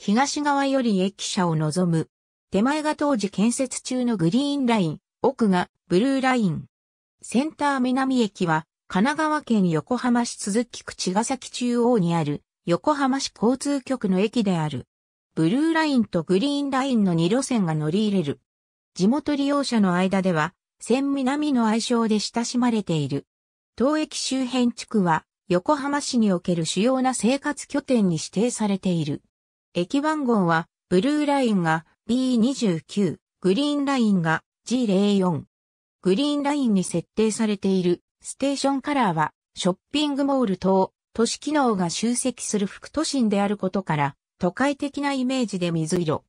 東側より駅舎を望む。手前が当時建設中のグリーンライン、奥がブルーライン。センター南駅は神奈川県横浜市鈴木区茅ヶ崎中央にある横浜市交通局の駅である。ブルーラインとグリーンラインの2路線が乗り入れる。地元利用者の間では、線南の愛称で親しまれている。当駅周辺地区は横浜市における主要な生活拠点に指定されている。駅番号は、ブルーラインが B29、グリーンラインが G04。グリーンラインに設定されているステーションカラーは、ショッピングモール等、都市機能が集積する副都心であることから、都会的なイメージで水色。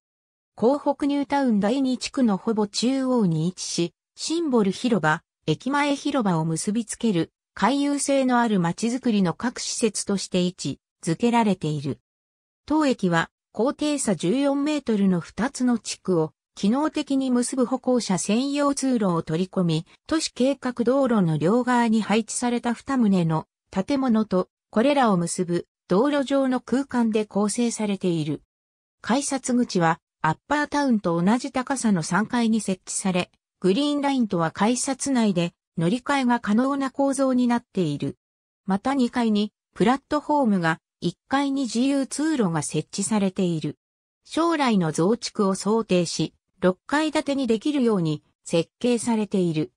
港北ニュータウン第2地区のほぼ中央に位置し、シンボル広場、駅前広場を結びつける、回遊性のある街づくりの各施設として位置づけられている。当駅は高低差14メートルの2つの地区を機能的に結ぶ歩行者専用通路を取り込み、都市計画道路の両側に配置された2棟の建物とこれらを結ぶ道路上の空間で構成されている。改札口はアッパータウンと同じ高さの3階に設置され、グリーンラインとは改札内で乗り換えが可能な構造になっている。また2階にプラットフォームが1階に自由通路が設置されている。将来の増築を想定し、6階建てにできるように設計されている。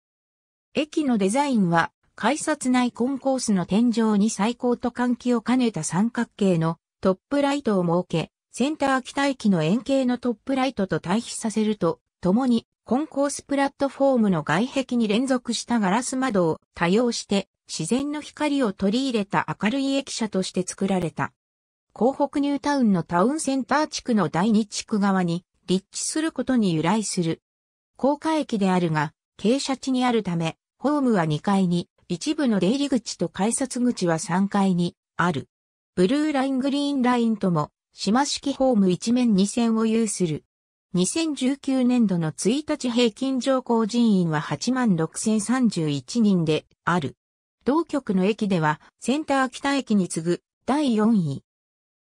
駅のデザインは、改札内コンコースの天井に最高と換気を兼ねた三角形のトップライトを設け、センター機待機の円形のトップライトと対比させると、共にコンコースプラットフォームの外壁に連続したガラス窓を多用して自然の光を取り入れた明るい駅舎として作られた。広北ニュータウンのタウンセンター地区の第2地区側に立地することに由来する。高架駅であるが、傾斜地にあるため、ホームは2階に、一部の出入り口と改札口は3階にある。ブルーライングリーンラインとも、島式ホーム一面2線を有する。2019年度の1日平均乗降人員は86,031人である。同局の駅では、センター北駅に次ぐ第4位。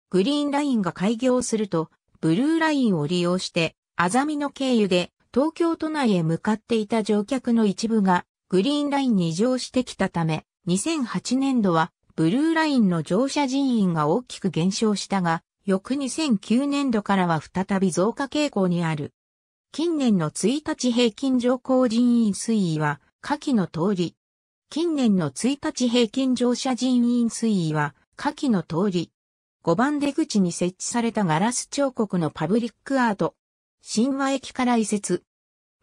グリーンラインが開業すると、ブルーラインを利用して、あざみの経由で東京都内へ向かっていた乗客の一部が、グリーンラインに移乗してきたため、2008年度は、ブルーラインの乗車人員が大きく減少したが、翌2009年度からは再び増加傾向にある。近年の1日平均乗降人員推移は、下記の通り、近年の1日平均乗車人員推移は、下記の通り。5番出口に設置されたガラス彫刻のパブリックアート。神話駅から移設。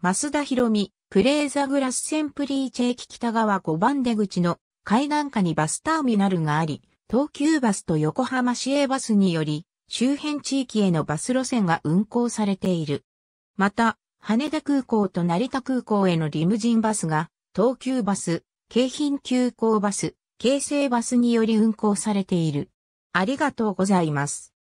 増田博美、プレーザグラスセンプリーチ駅北側5番出口の階段下にバスターミナルがあり、東急バスと横浜市営バスにより、周辺地域へのバス路線が運行されている。また、羽田空港と成田空港へのリムジンバスが、東急バス、京浜急行バス、京成バスにより運行されている。ありがとうございます。